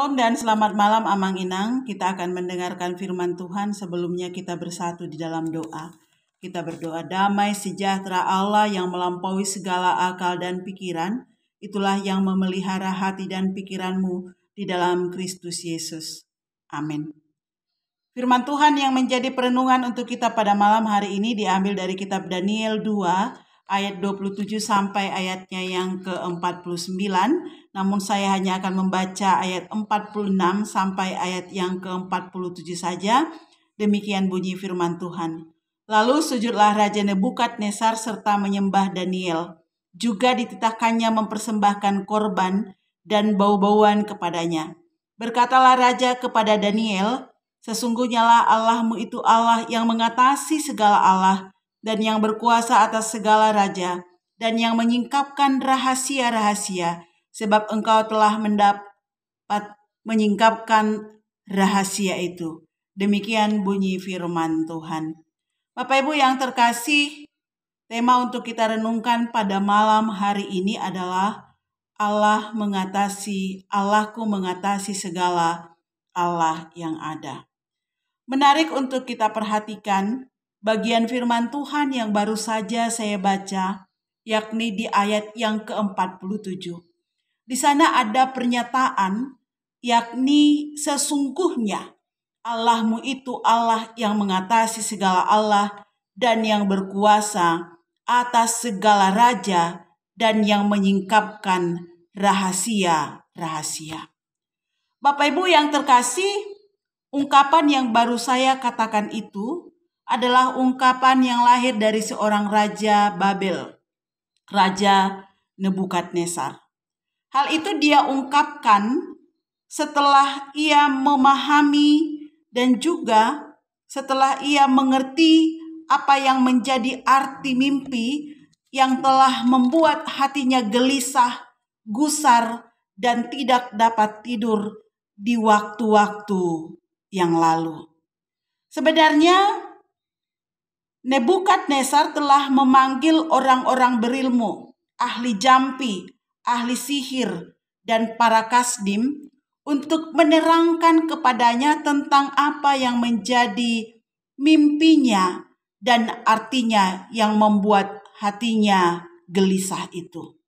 Shalom dan selamat malam Amang Inang. Kita akan mendengarkan firman Tuhan sebelumnya kita bersatu di dalam doa. Kita berdoa damai sejahtera Allah yang melampaui segala akal dan pikiran. Itulah yang memelihara hati dan pikiranmu di dalam Kristus Yesus. Amin. Firman Tuhan yang menjadi perenungan untuk kita pada malam hari ini diambil dari kitab Daniel 2 ayat 27 sampai ayatnya yang ke-49 namun saya hanya akan membaca ayat 46 sampai ayat yang ke-47 saja. Demikian bunyi firman Tuhan. Lalu sujudlah Raja Nebukadnezar serta menyembah Daniel. Juga dititahkannya mempersembahkan korban dan bau-bauan kepadanya. Berkatalah Raja kepada Daniel, Sesungguhnya lah Allahmu itu Allah yang mengatasi segala Allah dan yang berkuasa atas segala raja dan yang menyingkapkan rahasia-rahasia sebab engkau telah mendapat menyingkapkan rahasia itu. Demikian bunyi firman Tuhan. Bapak Ibu yang terkasih, tema untuk kita renungkan pada malam hari ini adalah Allah mengatasi, Allahku mengatasi segala Allah yang ada. Menarik untuk kita perhatikan bagian firman Tuhan yang baru saja saya baca, yakni di ayat yang ke-47. Di sana ada pernyataan yakni sesungguhnya Allahmu itu Allah yang mengatasi segala Allah dan yang berkuasa atas segala raja dan yang menyingkapkan rahasia-rahasia. Bapak Ibu yang terkasih, ungkapan yang baru saya katakan itu adalah ungkapan yang lahir dari seorang raja Babel, Raja Nebukadnezar. Hal itu dia ungkapkan setelah ia memahami dan juga setelah ia mengerti apa yang menjadi arti mimpi yang telah membuat hatinya gelisah, gusar, dan tidak dapat tidur di waktu-waktu yang lalu. Sebenarnya, Nebukadnezar telah memanggil orang-orang berilmu, ahli jampi, ahli sihir dan para kasdim untuk menerangkan kepadanya tentang apa yang menjadi mimpinya dan artinya yang membuat hatinya gelisah itu.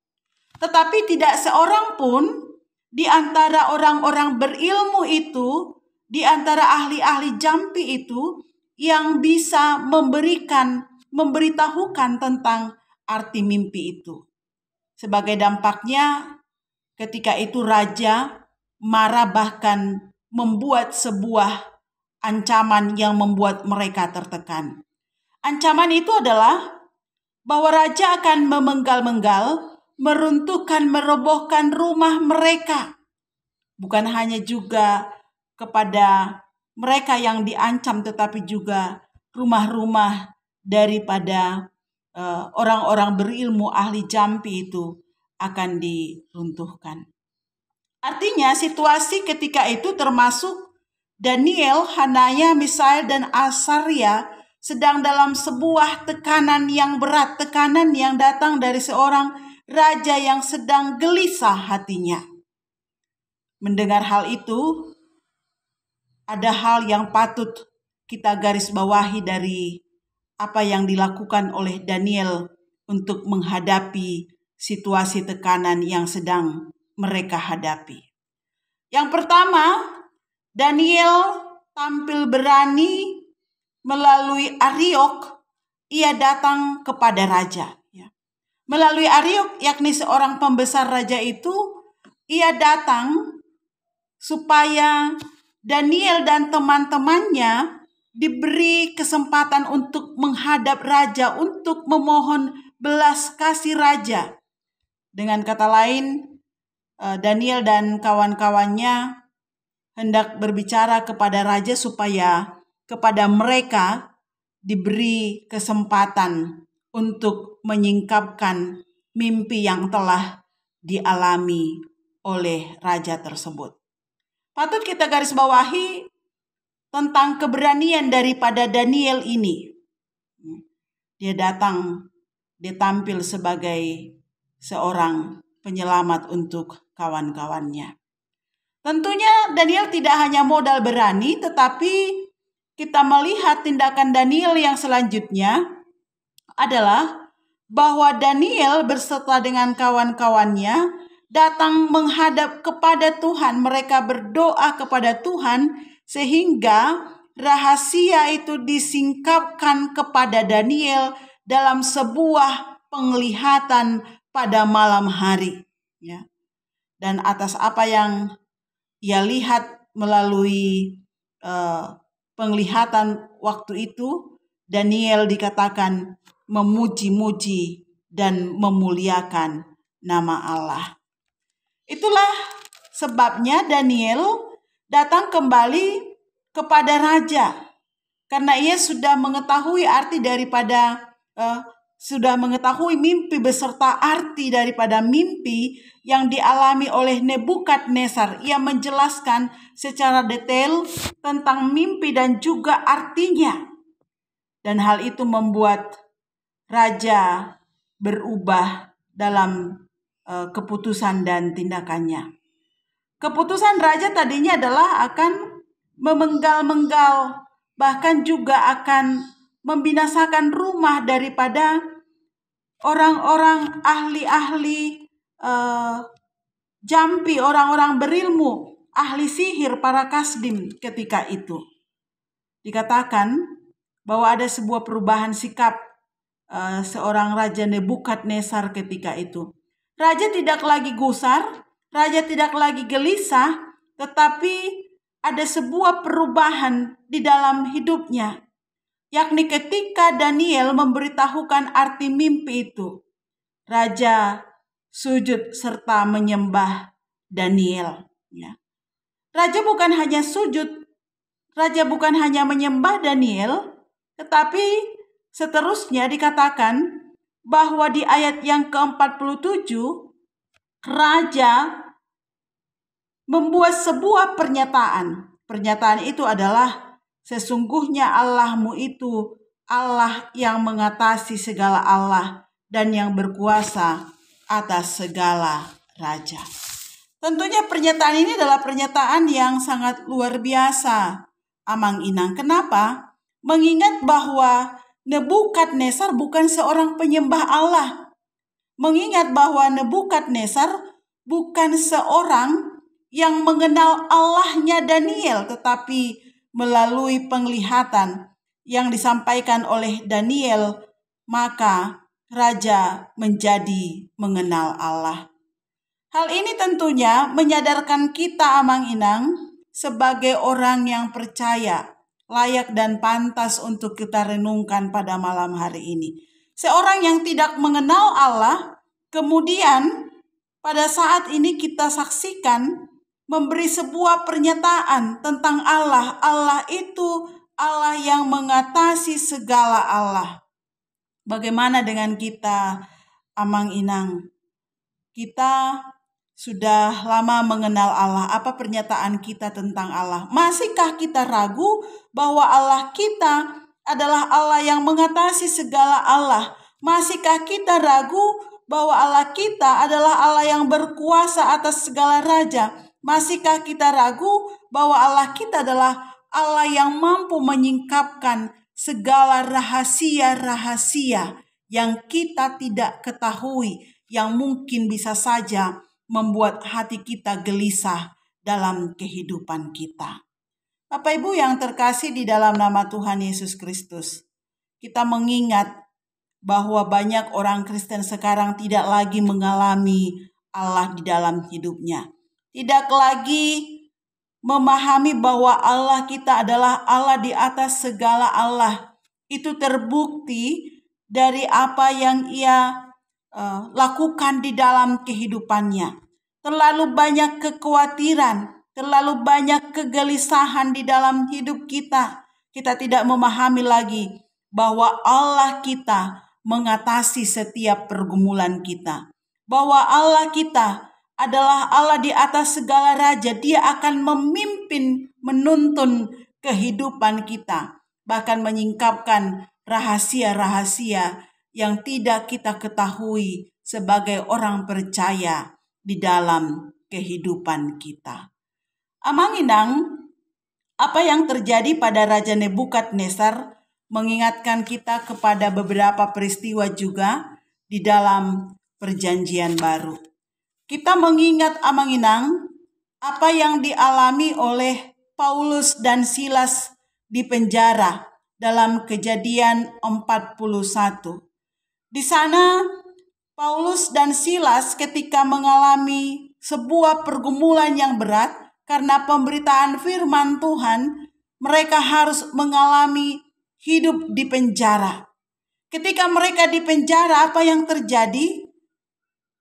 Tetapi tidak seorang pun di antara orang-orang berilmu itu, di antara ahli-ahli jampi itu yang bisa memberikan memberitahukan tentang arti mimpi itu. Sebagai dampaknya, ketika itu raja marah bahkan membuat sebuah ancaman yang membuat mereka tertekan. Ancaman itu adalah bahwa raja akan memenggal-menggal, meruntuhkan, merobohkan rumah mereka. Bukan hanya juga kepada mereka yang diancam tetapi juga rumah-rumah daripada Eh, orang-orang berilmu ahli jampi itu akan diruntuhkan. Artinya situasi ketika itu termasuk Daniel, Hanaya, Misael, dan Asaria sedang dalam sebuah tekanan yang berat, tekanan yang datang dari seorang raja yang sedang gelisah hatinya. Mendengar hal itu, ada hal yang patut kita garis bawahi dari apa yang dilakukan oleh Daniel untuk menghadapi situasi tekanan yang sedang mereka hadapi. Yang pertama, Daniel tampil berani melalui Ariok, ia datang kepada raja. Ya. Melalui Ariok, yakni seorang pembesar raja itu, ia datang supaya Daniel dan teman-temannya diberi kesempatan untuk menghadap raja, untuk memohon belas kasih raja. Dengan kata lain, eh, Daniel dan kawan-kawannya hendak berbicara kepada raja supaya kepada mereka diberi kesempatan untuk menyingkapkan mimpi yang telah dialami oleh raja tersebut. Patut kita garis bawahi tentang keberanian daripada Daniel ini. Dia datang, dia tampil sebagai seorang penyelamat untuk kawan-kawannya. Tentunya Daniel tidak hanya modal berani, tetapi kita melihat tindakan Daniel yang selanjutnya adalah bahwa Daniel berserta dengan kawan-kawannya datang menghadap kepada Tuhan, mereka berdoa kepada Tuhan sehingga rahasia itu disingkapkan kepada Daniel dalam sebuah penglihatan pada malam hari. Ya. Dan atas apa yang ia lihat melalui uh, penglihatan waktu itu, Daniel dikatakan memuji-muji dan memuliakan nama Allah. Itulah sebabnya Daniel datang kembali kepada raja karena ia sudah mengetahui arti daripada eh, sudah mengetahui mimpi beserta arti daripada mimpi yang dialami oleh Nebukadnezar. Ia menjelaskan secara detail tentang mimpi dan juga artinya. Dan hal itu membuat raja berubah dalam eh, keputusan dan tindakannya. Keputusan raja tadinya adalah akan memenggal-menggal, bahkan juga akan membinasakan rumah daripada orang-orang ahli-ahli eh, jampi, orang-orang berilmu, ahli sihir para kasdim ketika itu. Dikatakan bahwa ada sebuah perubahan sikap eh, seorang raja Nebukadnezar ketika itu. Raja tidak lagi gusar, Raja tidak lagi gelisah, tetapi ada sebuah perubahan di dalam hidupnya, yakni ketika Daniel memberitahukan arti mimpi itu. Raja sujud serta menyembah Daniel. Ya. Raja bukan hanya sujud, raja bukan hanya menyembah Daniel, tetapi seterusnya dikatakan bahwa di ayat yang ke-47, raja membuat sebuah pernyataan. Pernyataan itu adalah sesungguhnya Allahmu itu Allah yang mengatasi segala Allah dan yang berkuasa atas segala raja. Tentunya pernyataan ini adalah pernyataan yang sangat luar biasa. Amang Inang kenapa? Mengingat bahwa Nebukadnezar bukan seorang penyembah Allah. Mengingat bahwa Nebukadnezar bukan seorang yang mengenal Allahnya Daniel tetapi melalui penglihatan yang disampaikan oleh Daniel maka raja menjadi mengenal Allah. Hal ini tentunya menyadarkan kita Amang Inang sebagai orang yang percaya layak dan pantas untuk kita renungkan pada malam hari ini. Seorang yang tidak mengenal Allah kemudian pada saat ini kita saksikan memberi sebuah pernyataan tentang Allah. Allah itu Allah yang mengatasi segala Allah. Bagaimana dengan kita, Amang Inang? Kita sudah lama mengenal Allah. Apa pernyataan kita tentang Allah? Masihkah kita ragu bahwa Allah kita adalah Allah yang mengatasi segala Allah? Masihkah kita ragu bahwa Allah kita adalah Allah yang berkuasa atas segala raja? Masihkah kita ragu bahwa Allah kita adalah Allah yang mampu menyingkapkan segala rahasia-rahasia yang kita tidak ketahui, yang mungkin bisa saja membuat hati kita gelisah dalam kehidupan kita. Bapak Ibu yang terkasih di dalam nama Tuhan Yesus Kristus, kita mengingat bahwa banyak orang Kristen sekarang tidak lagi mengalami Allah di dalam hidupnya tidak lagi memahami bahwa Allah kita adalah Allah di atas segala Allah. Itu terbukti dari apa yang ia uh, lakukan di dalam kehidupannya. Terlalu banyak kekhawatiran, terlalu banyak kegelisahan di dalam hidup kita. Kita tidak memahami lagi bahwa Allah kita mengatasi setiap pergumulan kita. Bahwa Allah kita adalah Allah di atas segala raja. Dia akan memimpin, menuntun kehidupan kita, bahkan menyingkapkan rahasia-rahasia yang tidak kita ketahui sebagai orang percaya di dalam kehidupan kita. Amanginang, apa yang terjadi pada Raja Nebukadnezar mengingatkan kita kepada beberapa peristiwa juga di dalam Perjanjian Baru kita mengingat amanginang apa yang dialami oleh Paulus dan Silas di penjara dalam kejadian 41. Di sana Paulus dan Silas ketika mengalami sebuah pergumulan yang berat karena pemberitaan firman Tuhan, mereka harus mengalami hidup di penjara. Ketika mereka di penjara, apa yang terjadi?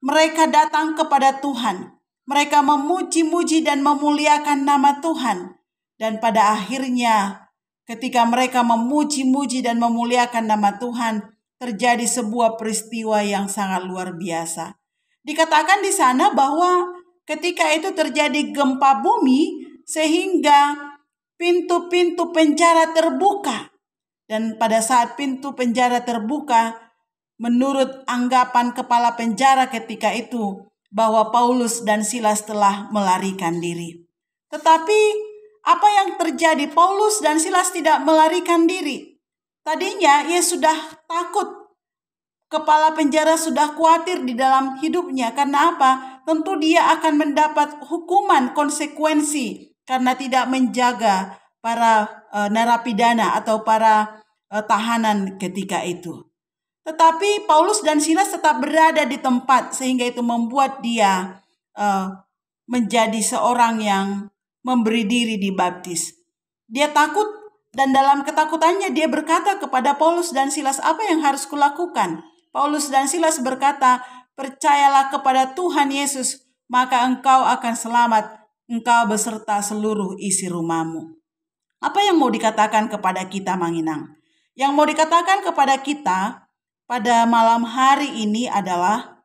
Mereka datang kepada Tuhan. Mereka memuji-muji dan memuliakan nama Tuhan. Dan pada akhirnya ketika mereka memuji-muji dan memuliakan nama Tuhan, terjadi sebuah peristiwa yang sangat luar biasa. Dikatakan di sana bahwa ketika itu terjadi gempa bumi sehingga pintu-pintu penjara terbuka. Dan pada saat pintu penjara terbuka, menurut anggapan kepala penjara ketika itu bahwa Paulus dan Silas telah melarikan diri. Tetapi apa yang terjadi? Paulus dan Silas tidak melarikan diri. Tadinya ia sudah takut. Kepala penjara sudah khawatir di dalam hidupnya karena apa? Tentu dia akan mendapat hukuman konsekuensi karena tidak menjaga para eh, narapidana atau para eh, tahanan ketika itu. Tetapi Paulus dan Silas tetap berada di tempat sehingga itu membuat dia uh, menjadi seorang yang memberi diri di Baptis. Dia takut dan dalam ketakutannya dia berkata kepada Paulus dan Silas, "Apa yang harus kulakukan?" Paulus dan Silas berkata, "Percayalah kepada Tuhan Yesus, maka engkau akan selamat, engkau beserta seluruh isi rumahmu." Apa yang mau dikatakan kepada kita, Manginang? Yang mau dikatakan kepada kita pada malam hari ini adalah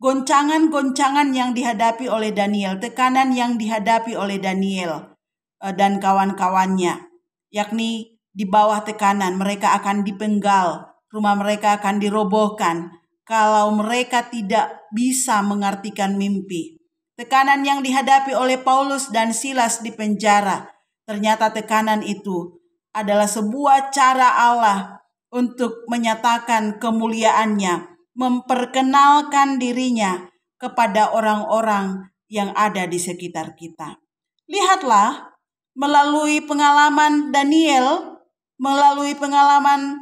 goncangan-goncangan yang dihadapi oleh Daniel, tekanan yang dihadapi oleh Daniel eh, dan kawan-kawannya, yakni di bawah tekanan mereka akan dipenggal, rumah mereka akan dirobohkan kalau mereka tidak bisa mengartikan mimpi. Tekanan yang dihadapi oleh Paulus dan Silas di penjara, ternyata tekanan itu adalah sebuah cara Allah untuk menyatakan kemuliaannya, memperkenalkan dirinya kepada orang-orang yang ada di sekitar kita. Lihatlah, melalui pengalaman Daniel, melalui pengalaman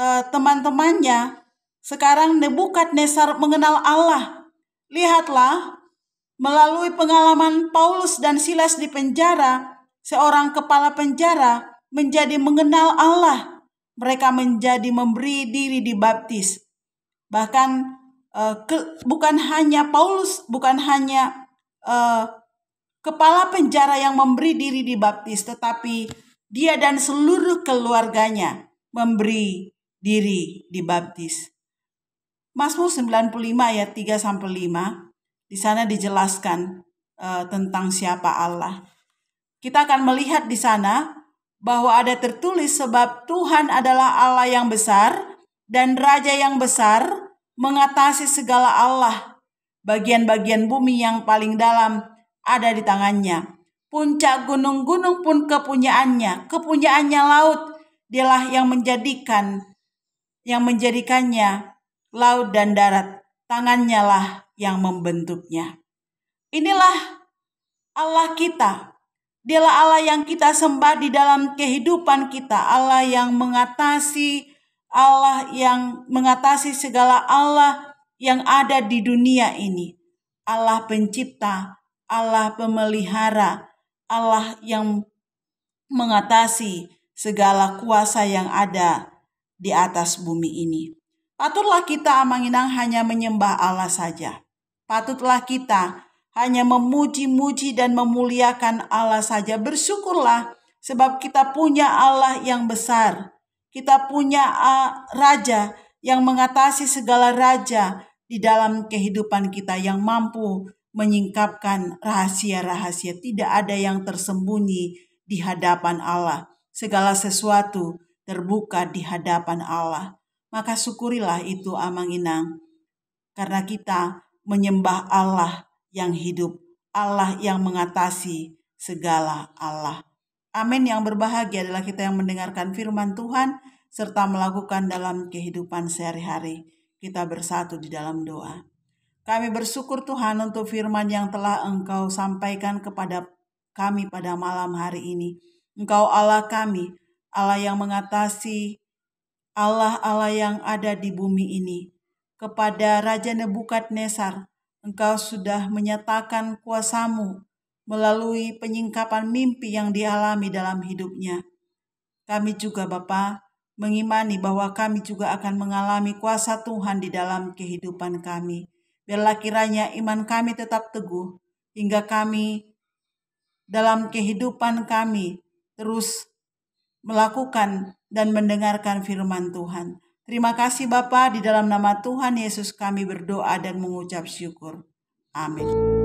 uh, teman-temannya, sekarang Nebukadnezar mengenal Allah. Lihatlah, melalui pengalaman Paulus dan Silas di penjara, seorang kepala penjara menjadi mengenal Allah mereka menjadi memberi diri dibaptis. Bahkan eh, ke, bukan hanya Paulus, bukan hanya eh, kepala penjara yang memberi diri dibaptis, tetapi dia dan seluruh keluarganya memberi diri dibaptis. Mazmur 95 ayat 3 sampai 5 di sana dijelaskan uh, tentang siapa Allah. Kita akan melihat di sana bahwa ada tertulis sebab Tuhan adalah Allah yang besar dan Raja yang besar mengatasi segala Allah. Bagian-bagian bumi yang paling dalam ada di tangannya. Puncak gunung-gunung pun kepunyaannya, kepunyaannya laut. Dialah yang menjadikan yang menjadikannya laut dan darat. Tangannya lah yang membentuknya. Inilah Allah kita Dialah Allah yang kita sembah di dalam kehidupan kita, Allah yang mengatasi Allah yang mengatasi segala Allah yang ada di dunia ini. Allah pencipta, Allah pemelihara, Allah yang mengatasi segala kuasa yang ada di atas bumi ini. Patutlah kita Amanginang hanya menyembah Allah saja. Patutlah kita hanya memuji-muji dan memuliakan Allah saja. Bersyukurlah sebab kita punya Allah yang besar. Kita punya ah, raja yang mengatasi segala raja di dalam kehidupan kita yang mampu menyingkapkan rahasia-rahasia. Tidak ada yang tersembunyi di hadapan Allah. Segala sesuatu terbuka di hadapan Allah. Maka syukurilah itu Amang Inang. Karena kita menyembah Allah yang hidup, Allah yang mengatasi segala Allah. Amin yang berbahagia adalah kita yang mendengarkan firman Tuhan serta melakukan dalam kehidupan sehari-hari. Kita bersatu di dalam doa. Kami bersyukur Tuhan untuk firman yang telah Engkau sampaikan kepada kami pada malam hari ini. Engkau Allah kami, Allah yang mengatasi Allah-Allah yang ada di bumi ini. Kepada Raja Nebukadnesar, engkau sudah menyatakan kuasamu melalui penyingkapan mimpi yang dialami dalam hidupnya. Kami juga Bapa mengimani bahwa kami juga akan mengalami kuasa Tuhan di dalam kehidupan kami. Biarlah kiranya iman kami tetap teguh hingga kami dalam kehidupan kami terus melakukan dan mendengarkan firman Tuhan. Terima kasih Bapak. di dalam nama Tuhan Yesus kami berdoa dan mengucap syukur. Amin.